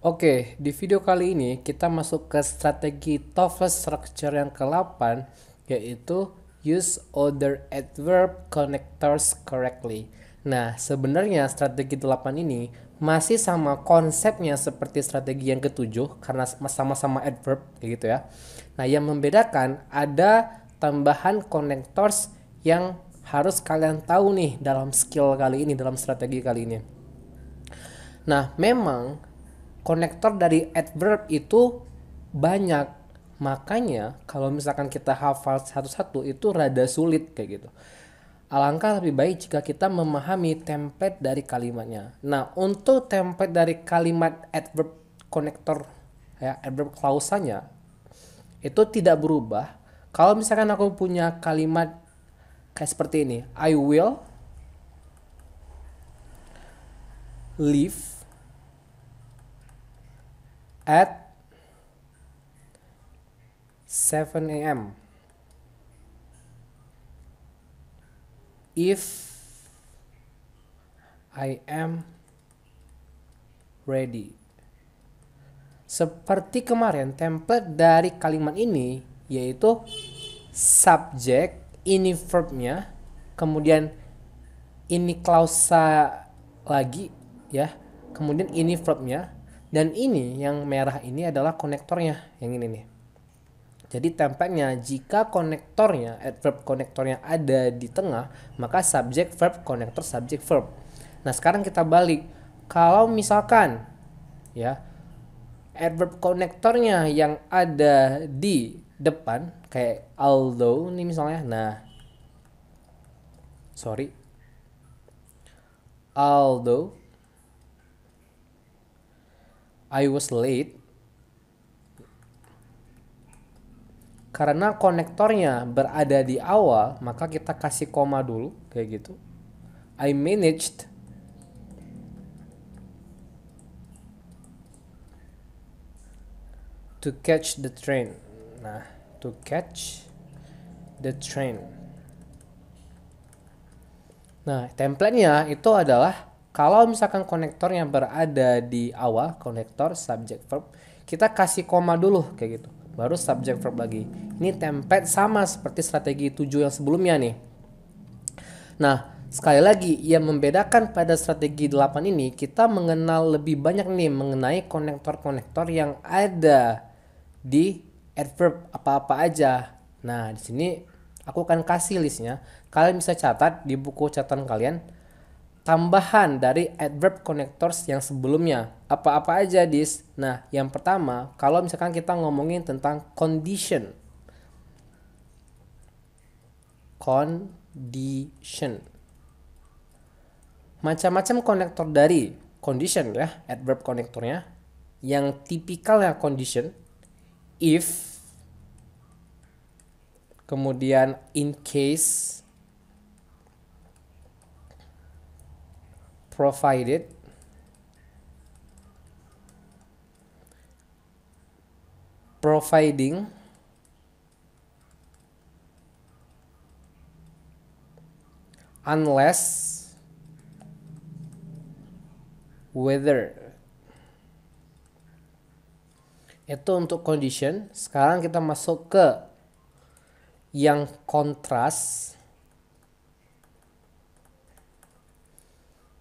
Oke, di video kali ini kita masuk ke strategi TOEFL Structure yang ke-8 yaitu use other adverb connectors correctly. Nah, sebenarnya strategi 8 ini masih sama konsepnya seperti strategi yang ketujuh karena sama-sama adverb kayak gitu ya. Nah, yang membedakan ada tambahan connectors yang harus kalian tahu nih dalam skill kali ini, dalam strategi kali ini. Nah, memang konektor dari adverb itu banyak. Makanya kalau misalkan kita hafal satu-satu itu rada sulit kayak gitu. Alangkah lebih baik jika kita memahami template dari kalimatnya. Nah, untuk template dari kalimat adverb konektor ya adverb klausanya itu tidak berubah. Kalau misalkan aku punya kalimat kayak seperti ini, I will leave at 7 a.m. If I am ready. Seperti kemarin, template dari kalimat ini yaitu subject ini verbnya, kemudian ini klausa lagi ya, kemudian ini verbnya, dan ini yang merah ini adalah konektornya yang ini nih. Jadi tempatnya jika konektornya adverb eh, konektornya ada di tengah, maka subject verb konektor subject verb. Nah, sekarang kita balik. Kalau misalkan ya adverb konektornya yang ada di depan kayak although nih misalnya. Nah, sorry. Although I was late karena konektornya berada di awal maka kita kasih koma dulu kayak gitu I managed to catch the train nah to catch the train nah template-nya itu adalah kalau misalkan konektor yang berada di awal, konektor subject verb, kita kasih koma dulu kayak gitu. Baru subject verb lagi. Ini template sama seperti strategi 7 yang sebelumnya nih. Nah, Sekali lagi, yang membedakan pada strategi 8 ini, kita mengenal lebih banyak nih mengenai konektor-konektor yang ada di adverb apa-apa aja. Nah, di sini aku akan kasih listnya. Kalian bisa catat di buku catatan kalian tambahan dari adverb connectors yang sebelumnya. Apa-apa aja, Dis? Nah, yang pertama, kalau misalkan kita ngomongin tentang condition. Condition. Macam-macam konektor dari condition ya, adverb konektornya. Yang tipikalnya condition, if, kemudian in case, provided providing unless whether itu untuk condition sekarang kita masuk ke yang kontras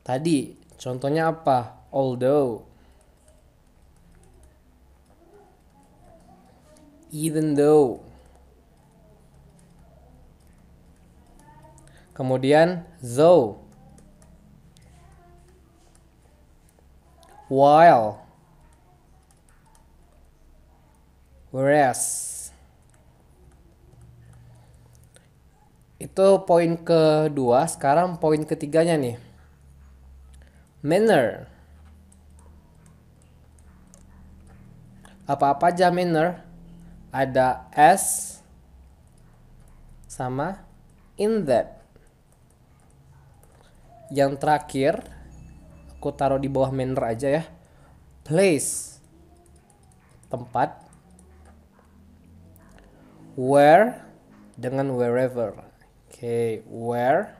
Tadi contohnya apa? Although. Even though. Kemudian though. While. Whereas. Itu poin kedua. Sekarang poin ketiganya nih manner apa-apa aja manner ada s, sama in that yang terakhir aku taruh di bawah manner aja ya place tempat where dengan wherever oke okay, where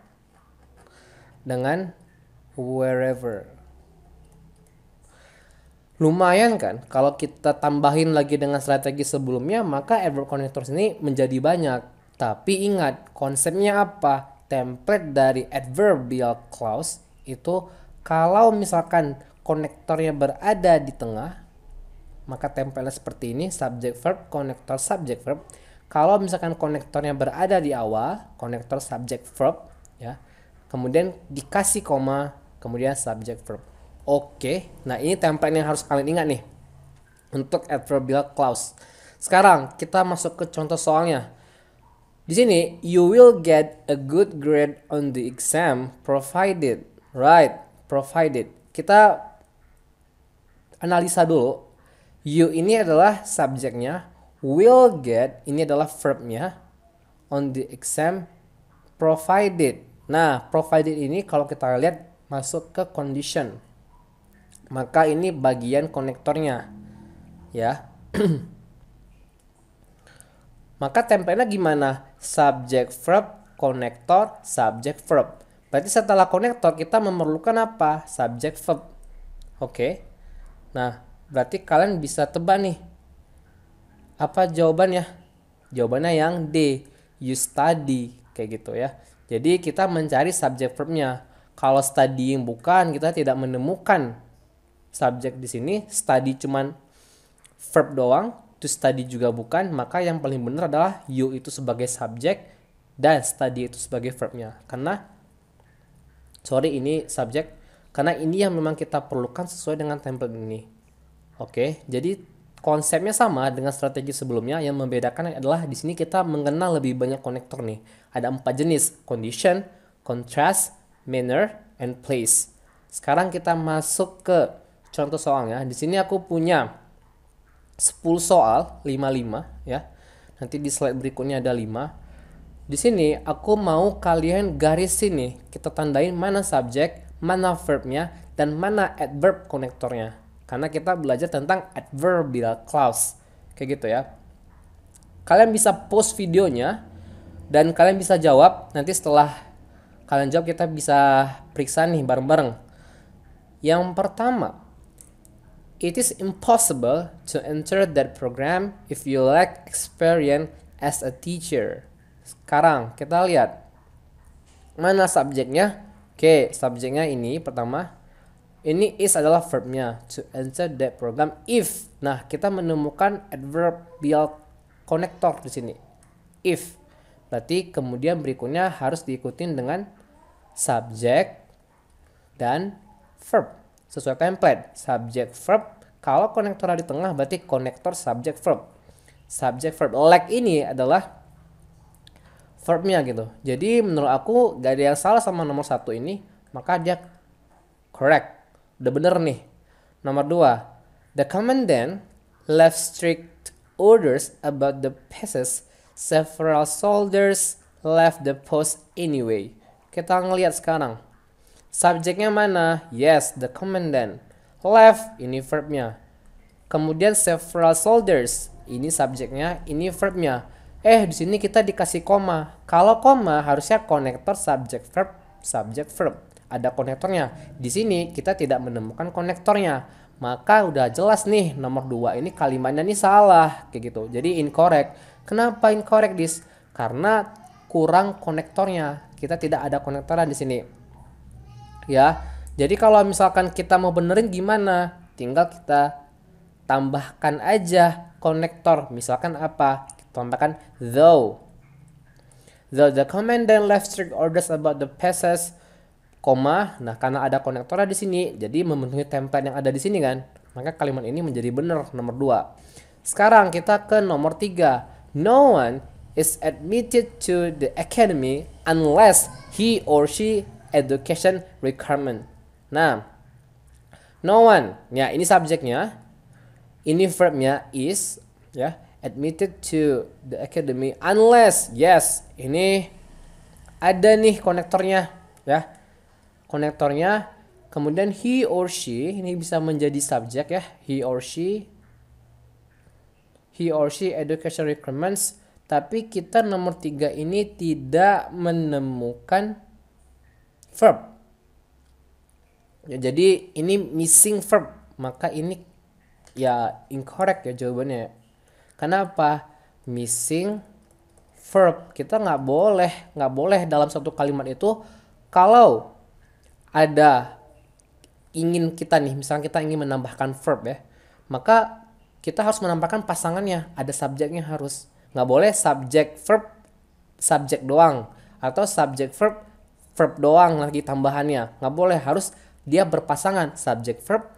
dengan wherever lumayan kan kalau kita tambahin lagi dengan strategi sebelumnya maka adverb connectors ini menjadi banyak tapi ingat konsepnya apa template dari adverbial clause itu kalau misalkan konektornya berada di tengah maka template seperti ini subject verb konektor subject verb kalau misalkan konektornya berada di awal konektor subject verb ya kemudian dikasih koma kemudian subject verb. Oke, nah ini template yang harus kalian ingat nih untuk adverbial clause. Sekarang kita masuk ke contoh soalnya. Di sini you will get a good grade on the exam provided, right? Provided. Kita analisa dulu. You ini adalah subjeknya, will get ini adalah verbnya on the exam provided. Nah, provided ini kalau kita lihat masuk ke condition maka ini bagian konektornya ya maka tempelnya gimana subject verb konektor subject verb berarti setelah konektor kita memerlukan apa subject verb oke nah berarti kalian bisa tebak nih apa jawabannya jawabannya yang D you study kayak gitu ya jadi kita mencari subject verbnya kalau studying bukan, kita tidak menemukan subjek di sini. Study cuman verb doang, to study juga bukan, maka yang paling benar adalah you itu sebagai subjek dan study itu sebagai verbnya. Karena sorry ini subjek karena ini yang memang kita perlukan sesuai dengan template ini. Oke, jadi konsepnya sama dengan strategi sebelumnya yang membedakan adalah di sini kita mengenal lebih banyak konektor nih. Ada empat jenis, condition, contrast, manner, and place. Sekarang kita masuk ke contoh soalnya. Di sini aku punya 10 soal, 55 ya. Nanti di slide berikutnya ada 5. Di sini aku mau kalian garis sini. Kita tandain mana subjek, mana verbnya, dan mana adverb konektornya. Karena kita belajar tentang adverbial clause. Kayak gitu ya. Kalian bisa post videonya dan kalian bisa jawab nanti setelah kalian jawab kita bisa periksa nih bareng-bareng. Yang pertama, it is impossible to enter that program if you lack experience as a teacher. Sekarang kita lihat mana subjeknya. Oke, subjeknya ini pertama. Ini is adalah verbnya to enter that program if. Nah, kita menemukan adverbial connector di sini. If. Berarti kemudian berikutnya harus diikutin dengan subject, dan verb. Sesuai template, subject, verb. Kalau konektor di tengah berarti konektor subject, verb. Subject, verb. Lag ini adalah verbnya gitu. Jadi menurut aku gak ada yang salah sama nomor satu ini. Maka dia correct. Udah bener nih. Nomor dua, the commandant left strict orders about the passes. Several soldiers left the post anyway. Kita ngelihat sekarang. Subjeknya mana? Yes, the commandant. Left, ini verbnya. Kemudian several soldiers, ini subjeknya, ini verbnya. Eh, di sini kita dikasih koma. Kalau koma harusnya konektor subjek verb subjek verb. Ada konektornya. Di sini kita tidak menemukan konektornya. Maka udah jelas nih nomor dua ini kalimatnya ini salah kayak gitu. Jadi incorrect. Kenapa incorrect dis? Karena kurang konektornya kita tidak ada konektoran di sini ya jadi kalau misalkan kita mau benerin gimana tinggal kita tambahkan aja konektor misalkan apa kita tambahkan though though the commandant left strict orders about the passes koma nah karena ada konektornya di sini jadi memenuhi template yang ada di sini kan maka kalimat ini menjadi benar nomor 2 sekarang kita ke nomor 3 no one is admitted to the academy unless he or she education requirement. Nah, no one. Ya, ini subjeknya. Ini verbnya is ya admitted to the academy unless yes ini ada nih konektornya ya konektornya kemudian he or she ini bisa menjadi subjek ya he or she he or she education requirements tapi kita nomor tiga ini tidak menemukan verb ya, jadi ini missing verb maka ini ya incorrect ya jawabannya kenapa missing verb kita nggak boleh nggak boleh dalam satu kalimat itu kalau ada ingin kita nih misalnya kita ingin menambahkan verb ya maka kita harus menambahkan pasangannya ada subjeknya harus nggak boleh subject verb subject doang atau subject verb verb doang lagi tambahannya nggak boleh harus dia berpasangan subject verb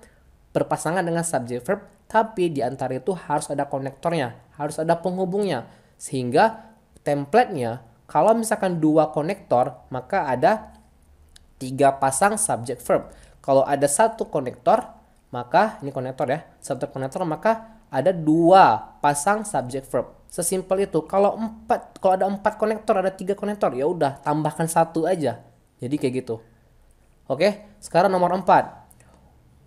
berpasangan dengan subject verb tapi di antara itu harus ada konektornya harus ada penghubungnya sehingga templatenya kalau misalkan dua konektor maka ada tiga pasang subject verb kalau ada satu konektor maka ini konektor ya satu konektor maka ada dua pasang subject verb sesimpel itu kalau empat kalau ada empat konektor ada tiga konektor ya udah tambahkan satu aja jadi kayak gitu oke sekarang nomor empat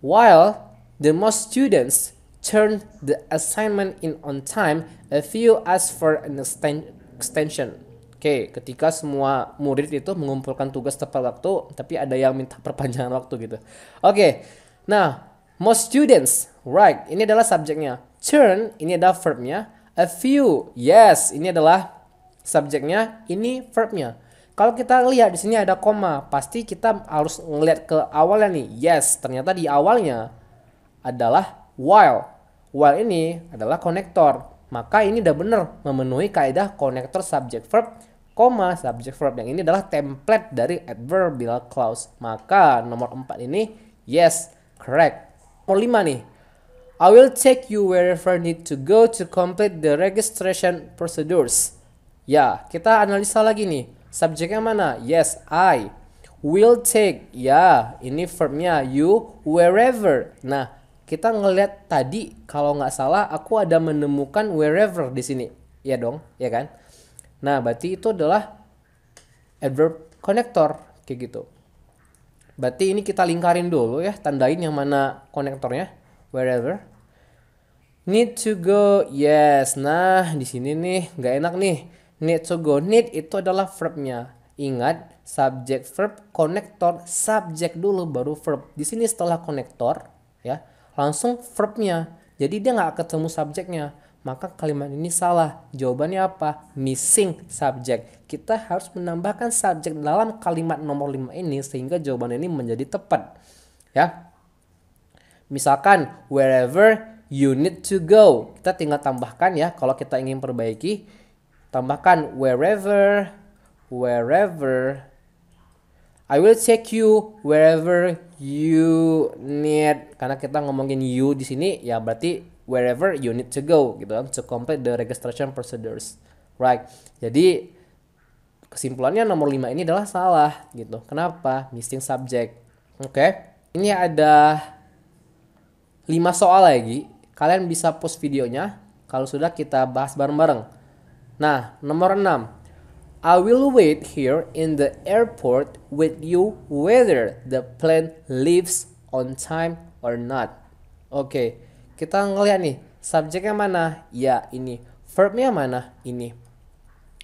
while the most students turn the assignment in on time a few ask for an extension Oke, ketika semua murid itu mengumpulkan tugas tepat waktu, tapi ada yang minta perpanjangan waktu gitu. Oke, nah, most students, right, ini adalah subjeknya. Turn, ini adalah verbnya. A few. Yes, ini adalah subjeknya, ini verbnya. Kalau kita lihat di sini ada koma, pasti kita harus ngelihat ke awalnya nih. Yes, ternyata di awalnya adalah while. While ini adalah konektor. Maka ini udah benar memenuhi kaidah konektor subject verb, koma subject verb. Yang ini adalah template dari adverbial clause. Maka nomor 4 ini yes, correct. Nomor 5 nih, I will take you wherever need to go to complete the registration procedures. Ya, kita analisa lagi nih. Subjeknya mana? Yes, I. Will take. Ya, ini verbnya. You wherever. Nah, kita ngeliat tadi kalau nggak salah aku ada menemukan wherever di sini. Ya dong, ya kan? Nah, berarti itu adalah adverb connector kayak gitu. Berarti ini kita lingkarin dulu ya, tandain yang mana konektornya wherever need to go yes nah di sini nih nggak enak nih need to go need itu adalah verbnya ingat subject verb konektor subject dulu baru verb di sini setelah konektor ya langsung verbnya jadi dia nggak ketemu subjeknya maka kalimat ini salah. Jawabannya apa? Missing subject. Kita harus menambahkan subjek dalam kalimat nomor 5 ini sehingga jawaban ini menjadi tepat. Ya. Misalkan wherever you need to go. Kita tinggal tambahkan ya kalau kita ingin perbaiki. Tambahkan wherever, wherever. I will take you wherever you need. Karena kita ngomongin you di sini ya berarti wherever you need to go gitu kan to complete the registration procedures. Right. Jadi kesimpulannya nomor 5 ini adalah salah gitu. Kenapa? Missing subject. Oke. Okay. Ini ada 5 soal lagi. Kalian bisa post videonya kalau sudah kita bahas bareng-bareng. Nah, nomor 6. I will wait here in the airport with you whether the plane leaves on time or not. Oke, okay. kita ngeliat nih, subjeknya mana? Ya, ini. Verbnya mana? Ini.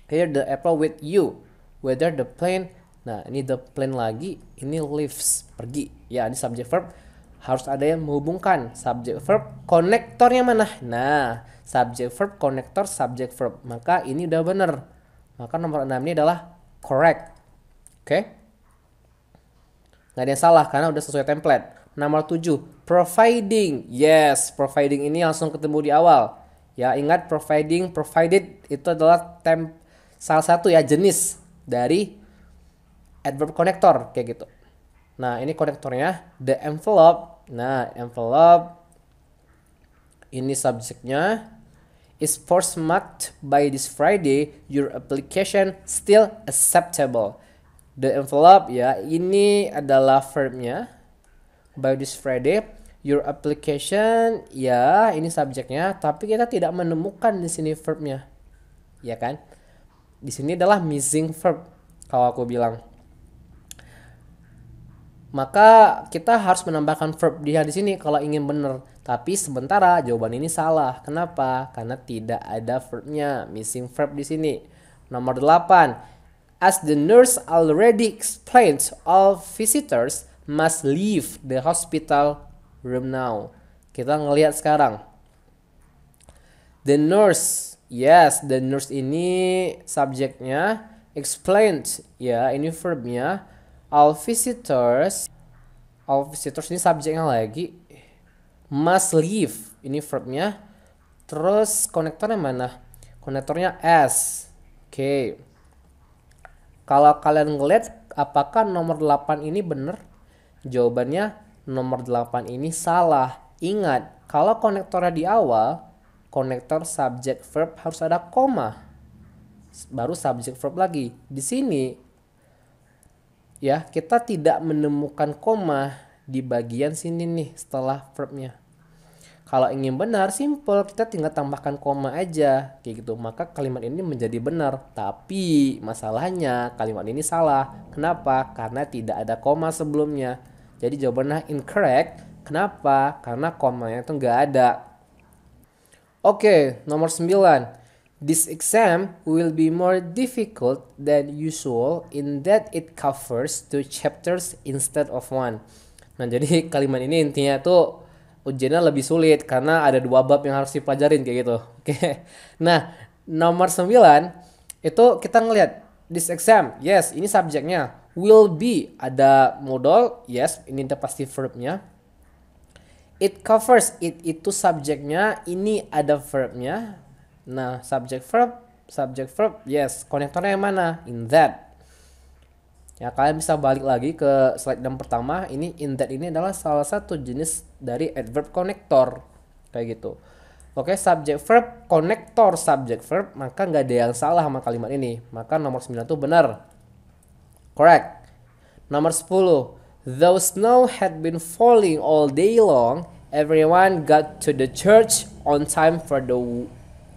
Here the airport with you whether the plane. Nah, ini the plane lagi, ini leaves, pergi. Ya, ini subjek verb harus ada yang menghubungkan subject verb konektornya mana nah subject verb konektor subject verb maka ini udah bener maka nomor 6 ini adalah correct oke okay? nggak ada yang salah karena udah sesuai template nomor 7 providing yes providing ini langsung ketemu di awal ya ingat providing provided itu adalah temp salah satu ya jenis dari adverb konektor kayak gitu Nah, ini konektornya the envelope. Nah, envelope ini subjeknya is first marked by this Friday your application still acceptable. The envelope ya, ini adalah verbnya. By this Friday your application ya, ini subjeknya, tapi kita tidak menemukan di sini verbnya. Ya kan? Di sini adalah missing verb kalau aku bilang maka kita harus menambahkan verb dia di sini kalau ingin benar. Tapi sementara jawaban ini salah. Kenapa? Karena tidak ada verbnya, missing verb di sini. Nomor 8. As the nurse already explained, all visitors must leave the hospital room now. Kita ngelihat sekarang. The nurse, yes, the nurse ini subjeknya explained, ya, ini verbnya all visitors all visitors ini subjeknya lagi must leave ini verbnya terus konektornya mana konektornya s oke okay. kalau kalian ngeliat apakah nomor 8 ini benar jawabannya nomor 8 ini salah ingat kalau konektornya di awal konektor subjek verb harus ada koma baru subjek verb lagi di sini ya kita tidak menemukan koma di bagian sini nih setelah verbnya kalau ingin benar simple kita tinggal tambahkan koma aja kayak gitu maka kalimat ini menjadi benar tapi masalahnya kalimat ini salah kenapa karena tidak ada koma sebelumnya jadi jawabannya incorrect kenapa karena komanya itu nggak ada oke nomor 9 This exam will be more difficult than usual in that it covers two chapters instead of one. Nah, jadi kalimat ini intinya tuh ujiannya lebih sulit karena ada dua bab yang harus dipelajarin kayak gitu. Oke. Nah, nomor 9 itu kita ngelihat this exam. Yes, ini subjeknya will be ada modal. Yes, ini the pasti verbnya. It covers it itu subjeknya, ini ada verbnya. Nah, subject verb, subject verb, yes. Konektornya yang mana? In that. Ya, kalian bisa balik lagi ke slide yang pertama. Ini in that ini adalah salah satu jenis dari adverb konektor. Kayak gitu. Oke, subject verb, konektor subject verb, maka nggak ada yang salah sama kalimat ini. Maka nomor 9 itu benar. Correct. Nomor 10. Though snow had been falling all day long, everyone got to the church on time for the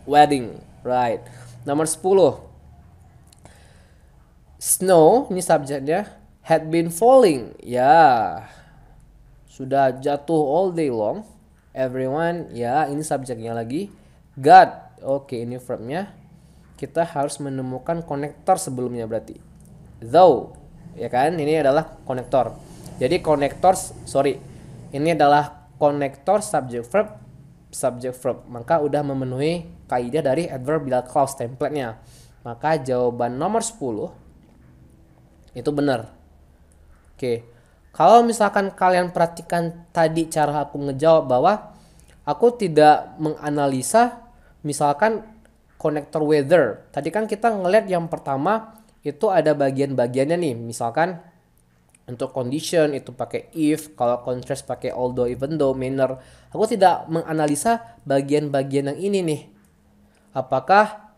wedding, right? Nomor 10. Snow, ini subjeknya had been falling. Ya. Yeah. Sudah jatuh all day long. Everyone, ya, yeah, ini subjeknya lagi. God. Oke, okay, ini verbnya. Kita harus menemukan konektor sebelumnya berarti. Though, ya kan? Ini adalah konektor. Jadi konektor, sorry, ini adalah konektor subjek verb subjek verb maka udah memenuhi kaidah dari adverbial clause template-nya. Maka jawaban nomor 10 itu benar. Oke. Kalau misalkan kalian perhatikan tadi cara aku ngejawab bahwa aku tidak menganalisa misalkan connector weather. Tadi kan kita ngeliat yang pertama itu ada bagian-bagiannya nih. Misalkan untuk condition itu pakai if, kalau contrast pakai although, even though, manner. Aku tidak menganalisa bagian-bagian yang ini nih apakah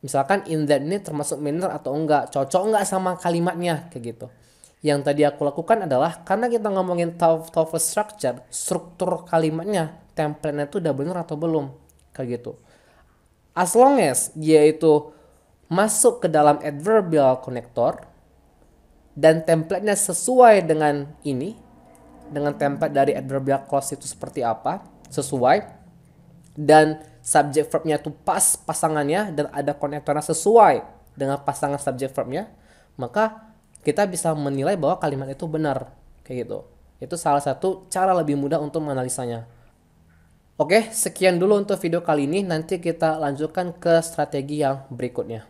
misalkan in that ini termasuk minor atau enggak cocok enggak sama kalimatnya kayak gitu yang tadi aku lakukan adalah karena kita ngomongin TOEFL structure struktur kalimatnya template-nya itu udah bener atau belum kayak gitu as long as dia itu masuk ke dalam adverbial connector dan template-nya sesuai dengan ini dengan template dari adverbial clause itu seperti apa sesuai dan subject verbnya itu pas pasangannya dan ada konektornya sesuai dengan pasangan subject verbnya maka kita bisa menilai bahwa kalimat itu benar kayak gitu itu salah satu cara lebih mudah untuk menganalisanya oke sekian dulu untuk video kali ini nanti kita lanjutkan ke strategi yang berikutnya